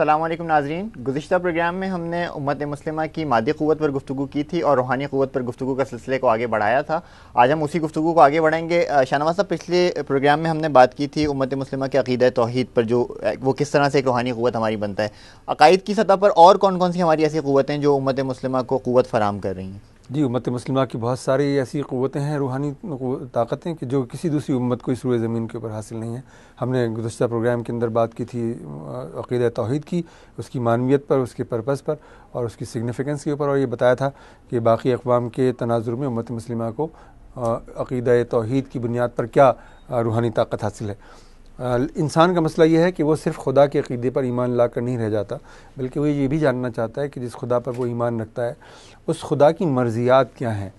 अल्लाम नाजरीन गुज्त प्रोग्राम में हमने उम्मत मुस्लिमा की मादी क़वत पर गुफ्तु की थी और रूहानी क़वत पर गुफ्तु का सिलसिले को आगे बढ़ाया था आज हम उसी गुफ्तु को आगे बढ़ाएंगे शाहनवाज साहब पिछले प्रोग्राम में हमने बात की थी उम्मत मुस्लिमा के अकीद तोहद पर जो वो किस तरह से एक रूहानी क़वत हमारी बनता है अकायद की सतह पर और कौन कौन सी हमारी ऐसी क़वतें जो उम्मत मुस्लिमा को फ़राम कर रही हैं जी उम्मत मुस्लिम की बहुत सारी ऐसी क़वतें हैं रूहानी ताकतें कि जो किसी दूसरी उम्मत को इस रूए ज़मीन के ऊपर हासिल नहीं है हमने गुजशत प्रोग्राम के अंदर बात की थी अकीद तोहद की उसकी मानवियत पर उसके पर्पज़ पर और उसकी सिग्निफिकेंस के ऊपर और ये बताया था कि बाकी अकवाम के तनाजुर में उम्मत मुस्लिम को अकीद तोहद की बुनियाद पर क्या रूहानी ताकत हासिल है इंसान का मसला यह है कि वो सिर्फ खुदा के अकीदे पर ईमान ला कर नहीं रह जाता बल्कि वो ये भी जानना चाहता है कि जिस खुदा पर वो ईमान रखता है उस खुदा की मर्जियात क्या हैं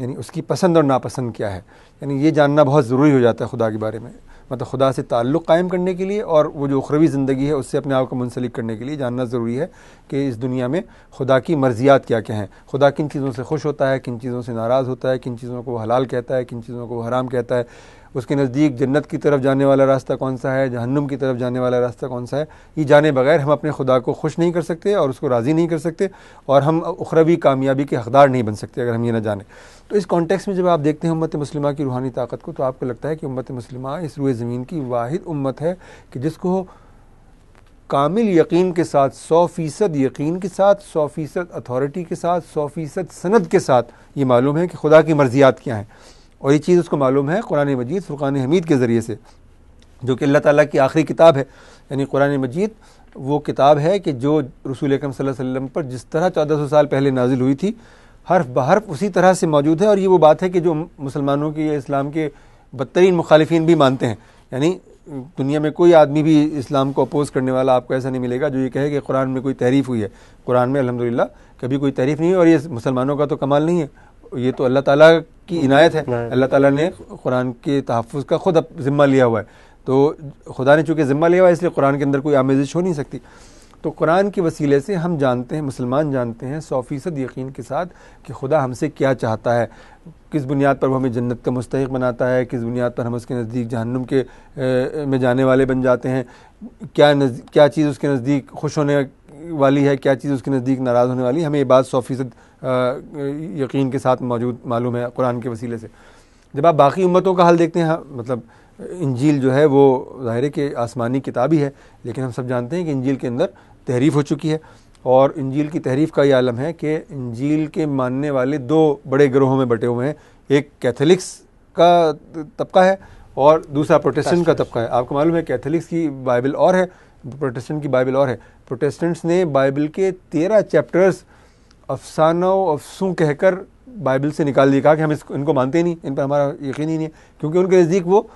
यानी उसकी पसंद और नापसंद क्या है यानी ये जानना बहुत ज़रूरी हो जाता है खुदा के बारे में मतलब खुदा से ताल्लुक़ कायम करने के लिए और वो जो उखरवी ज़िंदगी है उससे अपने आप को मुंसलिक करने के लिए जानना ज़रूरी है कि इस दुनिया में खुदा की मर्जियात क्या क्या हैं खुदा किन चीज़ों से खुश होता है किन चीज़ों से नाराज़ होता है किन चीज़ों को वो हलाल कहता है किन चीज़ों को वो हराम कहता है उसके नज़दीक जन्नत की तरफ जाने वाला रास्ता कौन सा है जहन्नुम की तरफ जाने वाला रास्ता कौन सा है ये जाने बगैर हम अपने खुदा को खुश नहीं कर सकते और उसको राज़ी नहीं कर सकते और हम उखरवी कामयाबी के हकदार नहीं बन सकते अगर हम ये ना जाने तो इस कॉन्टेक्स में जब आप देखते हैं उम्मत मुस्लिम की रूहानी ताकत को तो आपको लगता है कि उम्मत मुस्लिम इस रुए ज़मीन की वाद उम्मत है कि जिसको कामिल यकीन के साथ सौ फ़ीसद यकीन के साथ सौ फ़ीसद अथॉरिटी के साथ सौ फ़ीसद सनद के साथ ये मालूम है कि खुदा की मर्जियात क्या हैं और ये चीज़ उसको मालूम है कुरान मजीद फ़ुरान हमीद के ज़रिए से जो कि अल्लाह ताला की आखिरी किताब है यानी कुरान मजीद वो किताब है कि जो रसूल अकरम वसल्लम पर जिस तरह चौदह सौ साल पहले नाजिल हुई थी हर्फ बहर्फ उसी तरह से मौजूद है और ये वो बात है कि जो मुसलमानों के इस्लाम के बदतरीन मुखालफी भी मानते हैं यानी दुनिया में कोई आदमी भी इस्लाम को अपोज़ करने वाला आपको ऐसा नहीं मिलेगा जो ये कहे कि कुरान में कोई तहरीफ़ हुई है कुरान में अलहमदिल्ला कभी कोई तहरीफ़ नहीं है और ये मुसलमानों का तो कमाल नहीं है ये तो अल्लाह ताला की इनायत है अल्लाह ताला ने कुरान के तहफ़ का खुद ज़िम्मा लिया हुआ है तो खुदा ने चूँकि ज़िम्मा लिया हुआ है इसलिए कुरान के अंदर कोई आमेजिश हो नहीं सकती तो कुरान के वसीले से हम जानते हैं मुसलमान जानते हैं सौ फ़ीसद यकीन के साथ कि खुदा हमसे क्या चाहता है किस बुनियाद पर वो हमें जन्नत का मुस्तक बनाता है किस बुनियाद पर हम उसके नज़दीक जहन्नुम के ए, में जाने वाले बन जाते हैं क्या क्या चीज़ उसके नज़दीक खुश होने वाली है क्या चीज़ उसके नज़दीक नाराज़ होने वाली है हमें ये बात सौ फ़ीसद यकीन के साथ मौजूद मालूम है कुरान के वसीले से जब आप बाकी उम्मतों का हाल देखते हैं मतलब इंजील जो है वो ज़ाहिर के आसमानी किताब ही है लेकिन हम सब जानते हैं कि इंजील के अंदर तहरीफ हो चुकी है और इंजील की तहरीफ का ये आलम है कि इंजील के मानने वाले दो बड़े ग्रोहों में बटे हुए हैं एक कैथलिक्स का तबका है और दूसरा प्रोटेस्टेंट का तबका है आपको मालूम है कैथलिक्स की बाइबल और है प्रोटेस्टेंट की बाइबल और है प्रोटेस्टेंट्स ने बाइबल के तेरह चैप्टर्स अफसानों अफसू कहकर बाइबल से निकाल दिया कहा कि हम इसको इनको मानते नहीं इन पर हमारा यकीन ही नहीं है क्योंकि उनके नज़दीक वो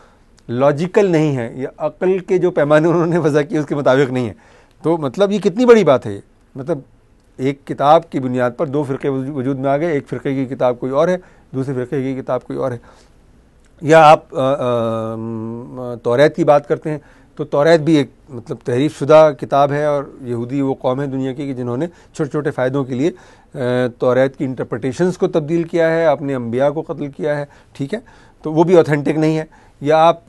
लॉजिकल नहीं है या अक्ल के जो पैमाने उन्होंने वजह किए उसके मुताबिक नहीं है तो मतलब ये कितनी बड़ी बात है मतलब एक किताब की बुनियाद पर दो फ़िरके वजूद में आ गए एक फ़िरके की किताब कोई और है दूसरे फ़िरके की किताब कोई और है या आप तौरात की बात करते हैं तो तौरात भी एक मतलब तहरीफ शुदा किताब है और यहूदी वो कौम है दुनिया की कि जिन्होंने छोटे छोटे फ़ायदों के लिए तौरात की इंटरप्रटेशंस को तब्दील किया है अपने अम्बिया को कत्ल किया है ठीक है तो वो भी ऑथेंटिक नहीं है या आप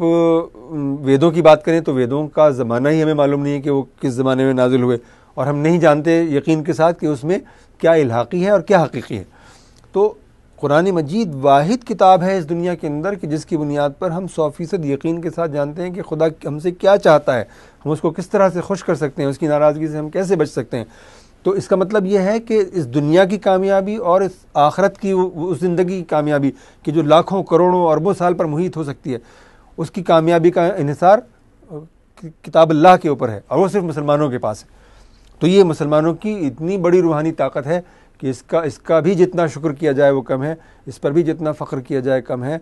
वेदों की बात करें तो वेदों का ज़माना ही हमें मालूम नहीं है कि वो किस ज़माने में नाजिल हुए और हम नहीं जानते यकीन के साथ कि उसमें क्या इलाकी है और क्या हकीकी है तो कुरान मजीद वाहिद किताब है इस दुनिया के अंदर कि जिसकी बुनियाद पर हम सौ फीसद यकीन के साथ जानते हैं कि खुदा हमसे क्या चाहता है हम उसको किस तरह से खुश कर सकते हैं उसकी नाराज़गी से हम कैसे बच सकते हैं तो इसका मतलब यह है कि इस दुनिया की कामयाबी और इस आखरत की उस ज़िंदगी की कामयाबी कि जो लाखों करोड़ों अरबों साल पर मुहित हो सकती है उसकी कामयाबी का इसार किताब अल्लाह के ऊपर है और वो सिर्फ मुसलमानों के पास है तो ये मुसलमानों की इतनी बड़ी रूहानी ताकत है कि इसका इसका भी जितना शुक्र किया जाए वो कम है इस पर भी जितना फ़ख्र किया जाए कम है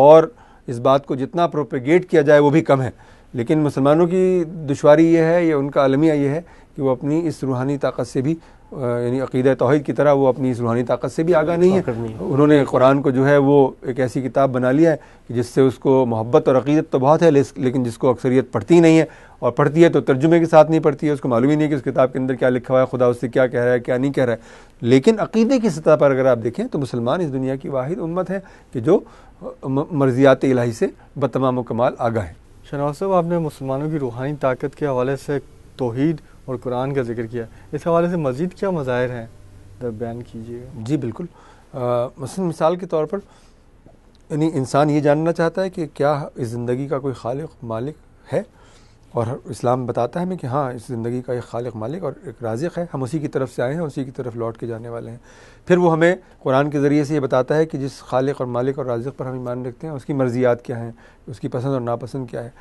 और इस बात को जितना प्रोपेगेट किया जाए वो भी कम है लेकिन मुसलमानों की दुशारी ये है या उनका अलमिया ये है कि वो अपनी इस रूहानी ताकत से भी यानी अकीद तोहद की तरह वो अपनी इस रूहानी ताकत से भी आगा नहीं है उन्होंने कुरान को जो है वो एक ऐसी किताब बना लिया है कि जिससे उसको मोहब्बत और अकीदत तो बहुत है लेकिन जिसको अक्सरियत पढ़ती नहीं है और पढ़ती है तो तर्जुमे के साथ नहीं पढ़ती है उसको मालूम ही नहीं कि उस किताब के अंदर क्या लिखा हुआ है खुदा उससे क्या कह रहा है क्या नहीं कह रहा है लेकिन अकीदे की सतह पर अगर आप देखें तो मुसलमान इस दुनिया की वाद उम्मत है कि जो मर्जियात इलाही से बतमाम कमाल आगा है शनाज साहब आपने मुसलमानों की रूहानी ताकत के हवाले से तोहद और कुरान का जिक्र किया इस हवाले से मज़ीद क्या मज़ाहिर हैं बयान कीजिएगा जी बिल्कुल मसलन मिसाल के तौर पर यानी इंसान ये जानना चाहता है कि क्या इस ज़िंदगी का कोई खालिक मालिक है और इस्लाम बताता है हमें कि हाँ इस ज़िंदगी का एक खालिक मालिक और एक राजिक है हम उसी की तरफ से आए हैं उसी की तरफ लौट के जाने वाले हैं फिर वो हमें कुरान के ज़रिए से ये बताता है कि जिस खालिक और मालिक और राजिक पर हम ईमान रखते हैं उसकी मर्जियात क्या हैं उसकी पसंद और नापसंद क्या है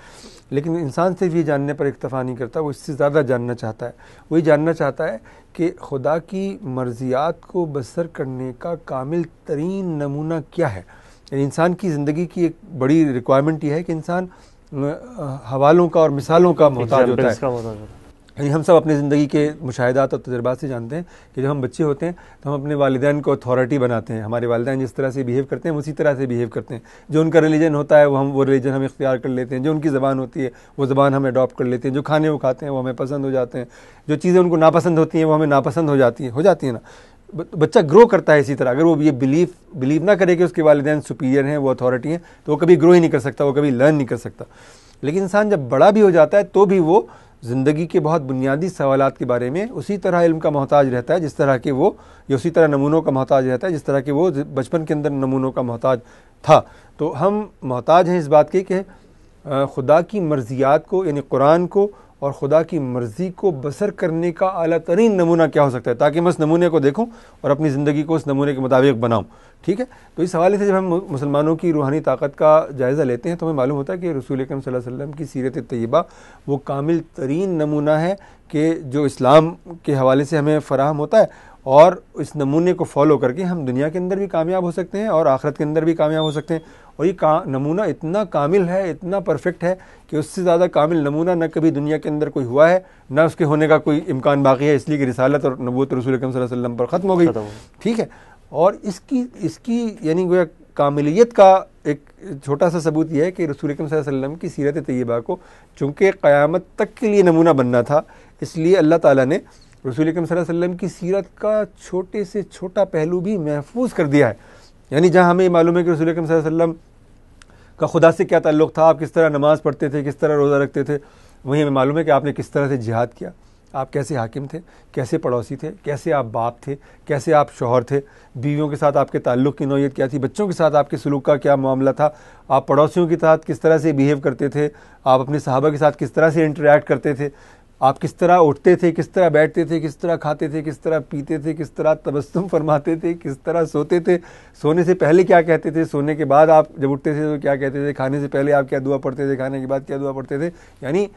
लेकिन इंसान सिर्फ ये जानने पर इक्तफ़ा नहीं करता वो इससे ज़्यादा जानना चाहता है वो ये जानना चाहता है कि खुदा की मर्जियात को बसर करने का कामिल तरीन नमूना क्या है यानी इंसान की ज़िंदगी की एक बड़ी रिक्वायरमेंट यह है कि इंसान हवालों का और मिसालों का मोहताज होता है यानी हम सब अपनी ज़िंदगी के मुशाहदात और तजर्बात से जानते हैं कि जब हम बच्चे होते हैं तो हम अपने वालदे को अथॉरिटी बनाते हैं हमारे वालदे जिस तरह से बिहेव करते हैं उसी तरह से बिहेव करते हैं जो उनका रिलीजन होता है वो हम वो रिलीजन हम इख्तियार कर लेते हैं जो उनकी ज़बान होती है वो ज़बान हम अडॉप्ट कर लेते हैं जो खाने वो खाते हैं वो हमें पसंद हो जाते हैं जो चीज़ें उनको नापसंद होती हैं वो हमें नापसंद हो जाती हैं हो जाती हैं ना बच्चा ग्रो करता है इसी तरह अगर वो ये बिलीफ बिलीव ना करे कि उसके वालदेन सुपीरियर हैं वो अथॉरिटी हैं तो वो कभी ग्रो ही नहीं कर सकता वो कभी लर्न नहीं कर सकता लेकिन इंसान जब बड़ा भी हो जाता है तो भी वो ज़िंदगी के बहुत बुनियादी सवाल के बारे में उसी तरह इल्म का मोहताज रहता है जिस तरह के वो या उसी तरह नमूनों का मोहताज रहता है जिस तरह के वो बचपन के अंदर नमूनों का मोहताज था तो हम मोहताज हैं इस बात के कि खुदा की मर्जियात को यानी कुरान को और ख़ुदा की मर्ज़ी को बसर करने का अला तरीन नमूना क्या हो सकता है ताकि मैं उस नमूने को देखूँ और अपनी ज़िंदगी को उस नमूने के मुताबिक बनाऊँ ठीक है तो इस हवाले से जब हम मुसलमानों की रूहानी ताकत का जायज़ा लेते हैं तो हमें मालूम होता है कि रसूल अकरम वसम की सीरत तय्यबा वो कामिल तरीन नमूना है कि जो इस्लाम के हवाले से हमें फ़राहम होता है और इस नमूने को फॉलो करके हम दुनिया के अंदर भी कामयाब हो सकते हैं और आखिरत के अंदर भी कामयाब हो सकते हैं और ये का नमूना इतना कामिल है इतना परफेक्ट है कि उससे ज़्यादा कामिल नमूना न कभी दुनिया के अंदर कोई हुआ है ना उसके होने का कोई इम्कान बाकी है इसलिए कि रिसालत और नबूत रसूल वसल्लम पर ख़त्म हो गई ठीक है और इसकी इसकी यानी गोया कामिलियत का एक छोटा सा सबूत यह है कि रसूल वसल्लम की सीरत तयबा को चूँकि क़्यामत तक के लिए नमूना बनना था इसलिए अल्लाह ताली ने रसूल अकरम वसल्लम की सीरत का छोटे से छोटा पहलू भी महफूज कर दिया है यानी जहाँ हमें मालूम है कि रसूल अकरम वसल्लम का खुदा से क्या ताल्लुक़ था आप किस तरह नमाज़ पढ़ते थे किस तरह रोज़ा रखते थे वहीं हमें मालूम है कि आपने किस तरह से जिहाद किया आप कैसे हाकिम थे कैसे पड़ोसी थे कैसे आप बाप थे कैसे आप शोहर थे बीवियों के साथ आपके ताल्लुक़ की नौीयत क्या थी बच्चों के साथ आपके सलूक का क्या मामला था आप पड़ोसियों के साथ किस तरह से बिहेव करते थे आप अपने साहबा के साथ किस तरह से इंटरेक्ट करते थे आप किस तरह उठते थे किस तरह बैठते थे किस तरह खाते थे किस तरह पीते थे किस तरह तबस्तुम फरमाते थे किस तरह सोते थे सोने से पहले क्या कहते थे सोने के बाद आप जब उठते थे तो क्या कहते थे खाने से पहले आप क्या दुआ पढ़ते थे खाने के बाद क्या दुआ पढ़ते थे यानी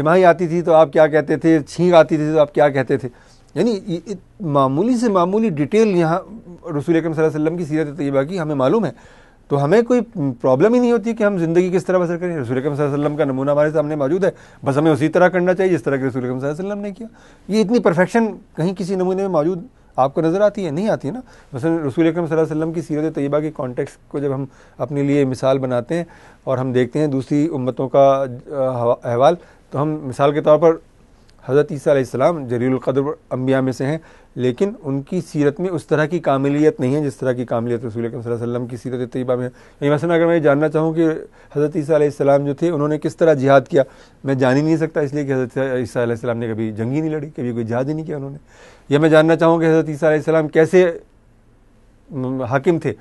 जमाई आती थी तो आप क्या कहते थे छींक आती थी तो आप क्या कहते थे यानी मामूली से मामूली डिटेल यहाँ रसूल अकरम सल्लल्लाहु की सीरत तय्यबा की हमें मालूम है तो हमें कोई प्रॉब्लम ही नहीं होती कि हम ज़िंदगी किस तरह बसर करें रसूल अकरम वसल्लम का नमूना हमारे सामने मौजूद है बस हमें उसी तरह करना चाहिए जिस तरह के रसूल अकरम वसल्लम ने किया ये इतनी परफेक्शन कहीं किसी नमूने में मौजूद आपको नज़र आती है नहीं आती है ना मसल रसूल अक्रम वसल्लम की सीरत तय्यबा के कॉन्टेक्स्ट को जब हम अपने लिए मिसाल बनाते हैं और हम देखते हैं दूसरी उम्मतों का अहवाल तो हम मिसाल के तौर पर हज़रत ईसीम जरीकद्र अम्बिया में से हैं लेकिन उनकी सीरत में उस तरह की कामिलियत नहीं है जिस तरह की कामिलियत रसूल वसल्लम की सीरत तयबा में है मैं अगर मैं जानना चाहूँ कि हज़रत ईसीम जो थे उन्होंने किस तरह जिहाद किया मैं जान ही नहीं सकता इसलिए कि हज़रत ईसीम ने कभी जंग ही नहीं लड़ी कभी कोई जिहाद ही नहीं किया उन्होंने यह मैं जानना चाहूँ कि हज़रत ईसीम कैसे हाकिम थे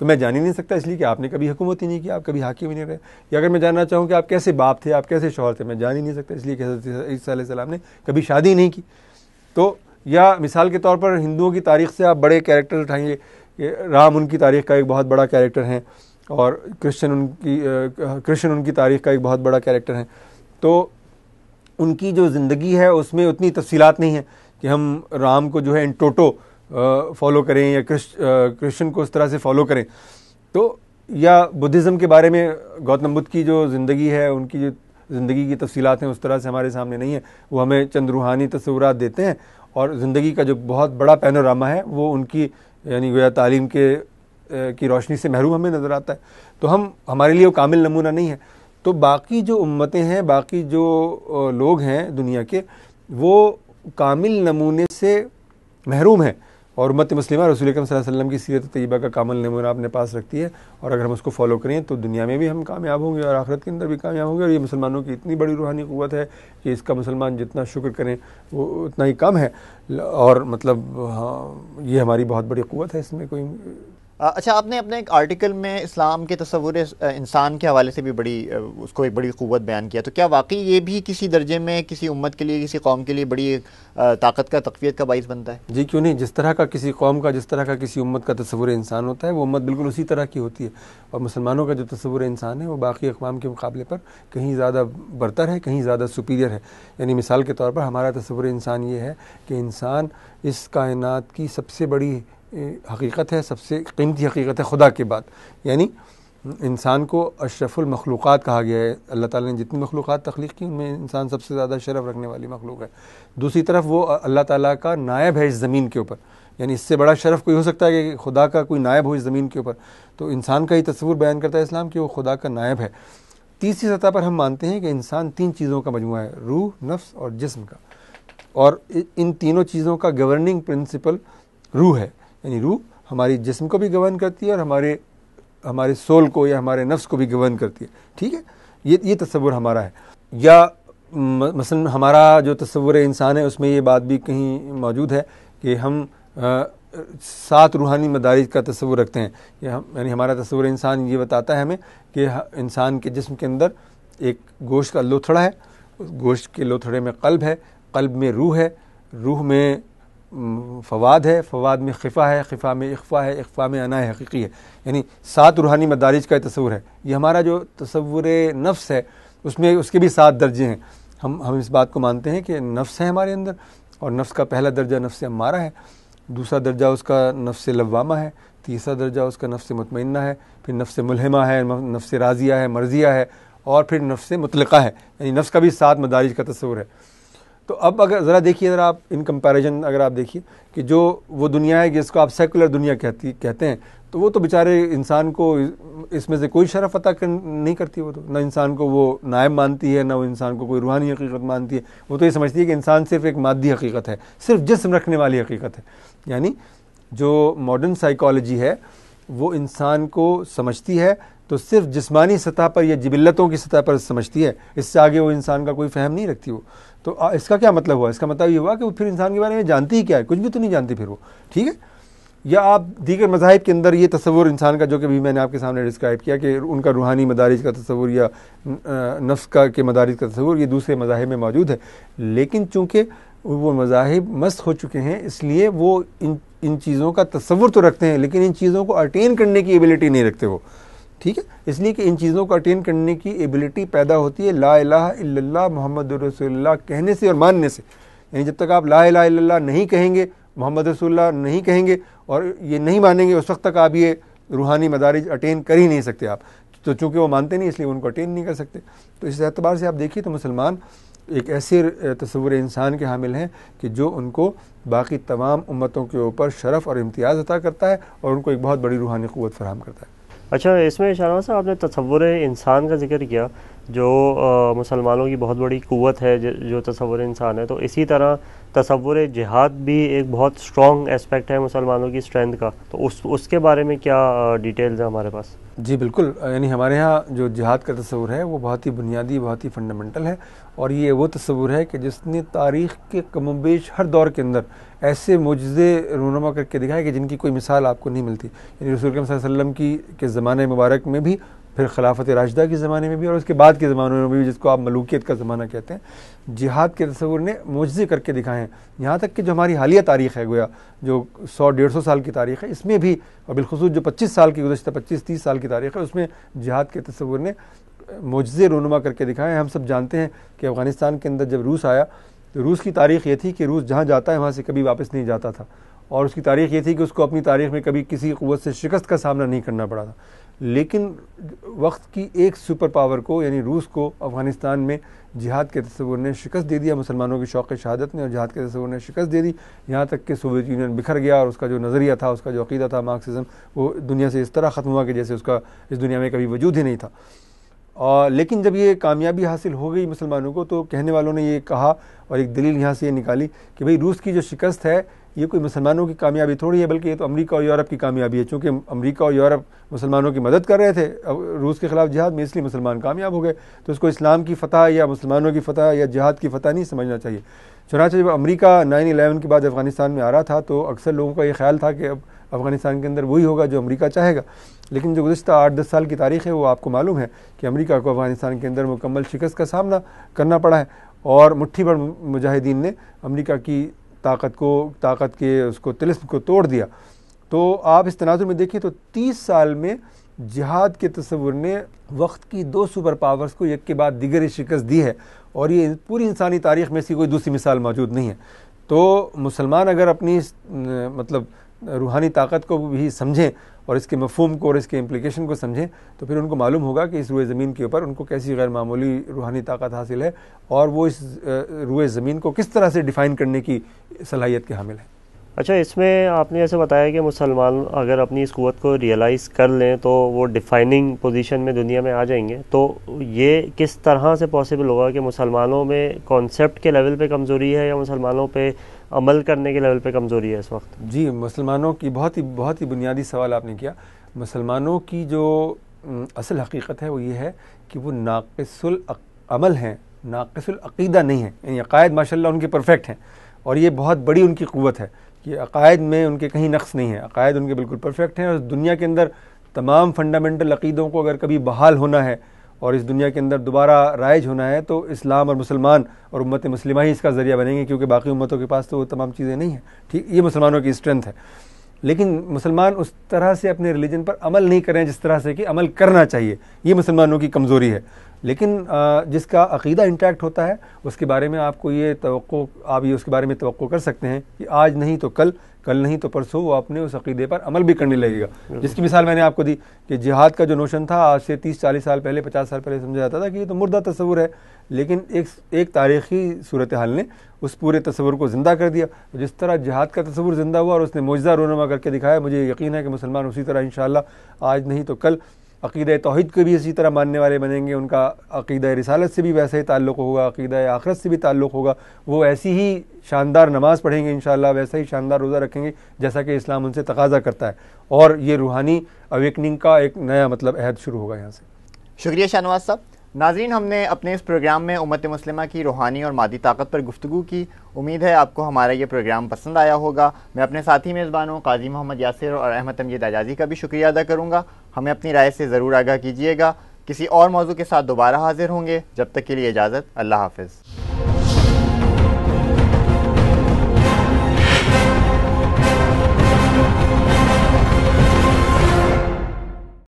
तो मैं जान ही नहीं सकता इसलिए कि आपने कभी हुकूमत ही नहीं की आप कभी हाकिम ही नहीं रहे या अगर मैं जानना चाहूँ कि आप कैसे बाप थे आप कैसे शोहर थे मैं जान ही नहीं सकता इसलिए कि ने कभी शादी नहीं की तो या मिसाल के तौर पर हिंदुओं की तारीख से आप बड़े कैरेक्टर उठाएंगे राम उनकी तारीख का एक बहुत बड़ा कैरेक्टर है और क्रिश्चन उनकी कृष्ण उनकी तारीख का एक बहुत बड़ा कैरेक्टर है तो उनकी जो ज़िंदगी है उसमें उतनी तफसीत नहीं है कि हम राम को जो है इन टोटो फॉलो करें या क्रिश्चन को उस तरह से फॉलो करें तो या बुद्धिज़्म के बारे में गौतम बुद्ध की जो ज़िंदगी है उनकी जो ज़िंदगी की तफसीत हैं उस तरह से हमारे सामने नहीं है वो हमें चंद रूहानी तस्वूर देते हैं और ज़िंदगी का जो बहुत बड़ा पैनोरामा है वो उनकी यानी गोया तालीम के की रोशनी से महरूम हमें नज़र आता है तो हम हमारे लिए वो कामिल नमूना नहीं है तो बाकी जो उम्मतें हैं बाकी जो लोग हैं दुनिया के वो कामिल नमूने से महरूम हैं और उम्मत मुस्लिम रसूल अकरम वसल्लम की सीरत तयबा का कामल नमूना अपने पास रखती है और अगर हम उसको फॉलो करें तो दुनिया में भी हम कामयाब होंगे और आखिरत के अंदर भी कामयाब होंगे और ये मुसलमानों की इतनी बड़ी रूहानी क़वत है कि इसका मुसलमान जितना शुक्र करें वो उतना ही कम है और मतलब हाँ ये हमारी बहुत बड़ी क़वत है इसमें कोई अच्छा आपने अपने एक आर्टिकल में इस्लाम के तस्वूर इंसान के हवाले से भी बड़ी उसको एक बड़ी क़वत बयान किया तो क्या वाकई ये भी किसी दर्जे में किसी उम्मत के लिए किसी कौम के लिए बड़ी ताकत का तकवीत का बायस बनता है जी क्यों नहीं जिस तरह का किसी कौम का जिस तरह का किसी उम्मत का तस्वूर इंसान होता है वो उम्मत बिल्कुल उसी तरह की होती है और मुसलमानों का जो तस्वूर इंसान है वो बाकी अकवाम के मुकाबले पर कहीं ज़्यादा बरतर है कहीं ज़्यादा सुपीरियर है यानी मिसाल के तौर पर हमारा तस्वूर इंसान ये है कि इंसान इस कायनात की सबसे बड़ी हकीकत है सबसे कीमती हकीकत है खुदा के बाद यानी इंसान को अशरफुलमखलूक़ कहा गया है अल्लाह ताला ने जितनी मखलूक तख्लीक की उनमें इंसान सबसे ज़्यादा शरफ रखने वाली मखलूक है दूसरी तरफ वो अल्लाह ताला का नायब है इस ज़मीन के ऊपर यानी इससे बड़ा शरफ कोई हो सकता है कि खुदा का कोई नायब हो इस ज़मीन के ऊपर तो इंसान का ही तस्वूर बयान करता है इस्लाम कि वो खुदा का नायब है तीसरी सतह पर हम मानते हैं कि इंसान तीन चीज़ों का मजमू है रूह नफ्स और जिसम का और इन तीनों चीज़ों का गवर्निंग प्रिंसिपल रूह है यानी रूह हमारी जिस्म को भी गवर्न करती है और हमारे हमारे सोल को या हमारे नफ्स को भी गवर्न करती है ठीक है ये ये तस्वुर हमारा है या मसलन हमारा जो तस्वुर इंसान है उसमें ये बात भी कहीं मौजूद है कि हम सात रूहानी मदारज का तस्वुर रखते हैं हम यानी हमारा तस्वुर इंसान ये बताता है हमें कि इंसान के जिस्म के अंदर एक गोश्त का लोथड़ा है उस गोश्त के लोथड़े में कल्ब है कल्ब में रूह है रूह में फवाद है फवाद में खिफा है खिफा में इख्फा है इख्फा में अना हकीकी है यानी सात रूहानी मदारिज का तस्वूर है ये हमारा जो तस्वूर नफ्स है उसमें उसके भी सात दर्जे हैं हम हम इस बात को मानते हैं कि नफ्स है हमारे अंदर और नफ्स का पहला दर्जा नफ्स हमारा है दूसरा दर्जा उसका नफ्स लवामा है तीसरा दर्जा उसका नफ्स मतम है फिर नफ्स मुलहमा है नफ्स राजिया है मर्जिया है और फिर नफ्स मुतलका है यानी नफ्स का भी सात मदारिज का तस्वूर है तो अब अगर ज़रा देखिए ज़रा आप इन कंपैरिजन अगर आप देखिए कि जो वो दुनिया है जिसको आप सेकुलर दुनिया कहती कहते हैं तो वो तो बेचारे इंसान को इसमें से कोई शरफ अता कर, नहीं करती वो तो ना इंसान को वो नायब मानती है ना वो इंसान को कोई रूहानी हकीकत मानती है वो तो ये समझती है कि इंसान सिर्फ एक मादी हकीकत है सिर्फ जिसम रखने वाली हकीकत है यानी जो मॉडर्न साइकोलॉजी है वो इंसान को समझती है तो सिर्फ जिस्मानी सतह पर या जबिलतों की सतह पर समझती है इससे आगे वो इंसान का कोई फहम नहीं रखती वो तो इसका क्या मतलब हुआ इसका मतलब ये हुआ कि वो फिर इंसान के बारे में जानती ही क्या है कुछ भी तो नहीं जानती फिर वो ठीक है या आप दीगर मजाहब के अंदर ये तस्वुर इंसान का जो कि भी मैंने आपके सामने डिस्क्राइब किया कि उनका रूहानी मदारज का तस्वुर या नफ्स का के मदारज का तस्वुर ये दूसरे मजाहब में मौजूद है लेकिन चूँकि वो मजाहब मस्त हो चुके हैं इसलिए वो इन इन चीज़ों का तस्वुर तो रखते हैं लेकिन इन चीज़ों को अटेन करने की एबिलिटी नहीं रखते वो ठीक है इसलिए कि इन चीज़ों को अटेन करने की एबिलिटी पैदा होती है ला इला मोहम्मद रसोल्ला कहने से और मानने से यानी जब तक आप ला इला नहीं कहेंगे मोहम्मद रसोल्ला नहीं कहेंगे और ये नहीं मानेंगे उस वक्त तक आप ये रूहानी मदारज अटेन कर ही नहीं सकते आप तो चूँकि वो मानते नहीं इसलिए उनको अटेन नहीं कर सकते तो इस एतबार से आप देखिए तो मुसलमान एक ऐसे तस्वुर इंसान के हामिल हैं कि जो उनको बाकी तमाम उम्मतों के ऊपर शरफ़ और इम्तियाज़ अता करता है और उनको एक बहुत बड़ी रूहानी क़वत फराम करता है अच्छा इसमें शाहनवाज साहब आपने तस्वुर इंसान का जिक्र किया जो मुसलमानों की बहुत बड़ी क़वत है जो तस्वुर इंसान है तो इसी तरह तस्वुर जिहाद भी एक बहुत स्ट्रॉन्ग एस्पेक्ट है मुसलमानों की स्ट्रेंथ का तो उस उसके बारे में क्या डिटेल्स है हमारे पास जी बिल्कुल यानी हमारे यहाँ जो जिहाद का तस्वूर है वो बहुत ही बुनियादी बहुत ही फंडामेंटल है और ये वो तस्वूर है कि जिसने तारीख़ के कमोबेश हर दौर के अंदर ऐसे मुजज़े रूनमा करके दिखाए कि जिनकी कोई मिसाल आपको नहीं मिलती यानी रसूल कम की के ज़माने मुबारक में भी फिर खिलाफत राशदा के ज़माने में भी और उसके बाद के ज़मानों में भी जिसको आप मलूकियत का ज़माना कहते हैं जिहाद के तस्वूर ने मुज़े करके दिखाए हैं यहाँ तक कि जो हमारी हालिया तारीख़ है गोया जो सौ डेढ़ सौ साल की तारीख़ है इसमें भी और बिलखसूस जो पच्चीस साल की गुजशत पच्चीस तीस साल की तारीख़ है उसमें जिहाद के तस्वूर ने मुजे रूनुमा करके दिखाए हैं हम सब जानते हैं कि अफ़गानिस्तान के अंदर जब रूस आया तो रूस की तारीख़ ये थी कि रूस जहाँ जाता है वहाँ से कभी वापस नहीं जाता था और उसकी तारीख़ ये थी कि उसको अपनी तारीख़ में कभी किसी क़वत से शिकस्त का सामना नहीं करना पड़ा था लेकिन वक्त की एक सुपर पावर को यानी रूस को अफ़गानिस्तान में जिहाद के तस्वुर ने शिकस्त दे दिया मुसलमानों की शौक़ शहादत ने और जहाद के तस्वुर ने शिकस्त दे दी यहाँ तक कि सोवियत यूनियन बिखर गया और उसका जो नज़रिया था उसका जो अकीदा था मार्क्सिज़म वो दुनिया से इस तरह ख़त्म हुआ कि जैसे उसका इस दुनिया में कभी वजूद ही नहीं था और लेकिन जब ये कामयाबी हासिल हो गई मुसलमानों को तो कहने वालों ने ये कहा और एक दलील यहाँ से ये निकाली कि भाई रूस की जो शिकस्त है ये कोई मुसलमानों की कामयाबी थोड़ी है बल्कि ये तो अमेरिका और यूरोप की कामयाबी है चूँकि अमेरिका और यूरोप मुसलमानों की मदद कर रहे थे रूस के खिलाफ जिहाद में इसलिए मुसलमान कामयाब हो गए तो उसको इस्लाम की फतह या मुसलमानों की फतह या जिहाद की फतह नहीं समझना चाहिए चुनाचे जब अमरीका नाइन अलेवन के बाद अफ़गानिस्तान में आ रहा था तो अक्सर लोगों का ये ख्याल था कि अब अफ़गानिस्तान के अंदर वही होगा जो अमरीका चाहेगा लेकिन जो गुज्तर आठ दस साल की तारीख है वो आपको मालूम है कि अमरीका को अफ़गानिस्तान के अंदर मुकम्मल शिकस्त का सामना करना पड़ा है और मुठ्ठी भर मुजाहिदीन ने अमरीका की ताकत को ताकत के उसको तिलस्म को तोड़ दिया तो आप इस तनाजुर में देखिए तो तीस साल में जिहाद के तस्वुर ने वक्त की दो सुपर पावर्स को एक के बाद दिगर शिकस्त दी है और ये पूरी इंसानी तारीख में इसकी कोई दूसरी मिसाल मौजूद नहीं है तो मुसलमान अगर अपनी मतलब रूहानी ताकत को भी समझें और इसके मफहम को और इसके इम्प्लिकेशन को समझें तो फिर उनको मालूम होगा कि इस रुए ज़मीन के ऊपर उनको कैसी गैर मामूली रूहानी ताकत हासिल है और वो इस रुए ज़मीन को किस तरह से डिफ़ाइन करने की सलाहियत के हामिल है अच्छा इसमें आपने ऐसे बताया कि मुसलमान अगर अपनी इस क़वत को रियलाइज़ कर लें तो वो डिफाइनिंग पोजीशन में दुनिया में आ जाएंगे तो ये किस तरह से पॉसिबल होगा कि मुसलमानों में कॉन्सेप्ट के लेवल पे कमज़ोरी है या मुसलमानों पे अमल करने के लेवल पे कमज़ोरी है इस वक्त जी मुसलमानों की बहुत ही बहुत ही बुनियादी सवाल आपने किया मुसलमानों की जो असल हकीकत है वो ये है कि वो नाकसल अमल हैं नाकसलदा नहीं है यानी अकायद माशाल्लाह उनके परफेक्ट हैं और ये बहुत बड़ी उनकी क़वत है कि अकायद में उनके कहीं नक्स नहीं है अकायद उनके बिल्कुल परफेक्ट हैं और दुनिया के अंदर तमाम फंडामेंटल अकीदों को अगर कभी बहाल होना है और इस दुनिया के अंदर दोबारा राइज होना है तो इस्लाम और मुसलमान और उम्मत मुस्लिमा ही इसका ज़रिया बनेंगे क्योंकि बाकी उम्मतों के पास तो वो तमाम चीज़ें नहीं हैं ठीक ये मुसलमानों की स्ट्रेंथ है लेकिन मुसलमान उस तरह से अपने रिलीजन पर अमल नहीं करें जिस तरह से कि अमल करना चाहिए ये मुसलमानों की कमज़ोरी है लेकिन जिसका अकीदा इंटैक्ट होता है उसके बारे में आपको ये तो आप ये उसके बारे में तो कर सकते हैं कि आज नहीं तो कल कल नहीं तो परसों वो आपने उस अकीदे पर अमल भी करने लगेगा जिसकी मिसाल मैंने आपको दी कि जिहाद का जो नोशन था आज से तीस चालीस साल पहले पचास साल पहले समझा जाता था कि ये तो मुर्दा तस्वूर है लेकिन एक एक तारीखी सूरत हाल ने उस पूरे तस्वूर को ज़िंदा कर दिया जिस तरह जहाद का तस्वर ज़िंदा हुआ और उसने मौजा रोनमा करके दिखाया मुझे यकीन है कि मुसलमान उसी तरह इन आज नहीं तो कल अकीद तोहद को भी इसी तरह मानने वाले बनेंगे उनका अकीद रसालत से भी वैसे ही ताल्लुक़ होगा अकीद आखरत से भी ताल्लुक़ होगा वो ऐसी ही शानदार नमाज़ पढ़ेंगे इन वैसा ही शानदार रोज़ा रखेंगे जैसा कि इस्लाम उनसे तकाजा करता है और ये रूहानी अवेकनिंग का एक नया मतलब अहद शुरू होगा यहाँ से शुक्रिया शाहनवाज साहब नाजीन हमने अपने इस प्रोग्राम में उमत मुस्लिमा की रूहानी और मादी ताकत पर गुफ्तु की उम्मीद है आपको हमारा ये प्रोग्राम पसंद आया होगा मैं अपने साथी मेज़बानों काजी मोहम्मद यासिर और अहमद अमजीद एजाजी का भी शुक्रिया अदा करूँगा हमें अपनी राय से ज़रूर आगाह कीजिएगा किसी और मौजू के साथ दोबारा हाजिर होंगे जब तक के लिए इजाज़त अल्लाह हाफिज़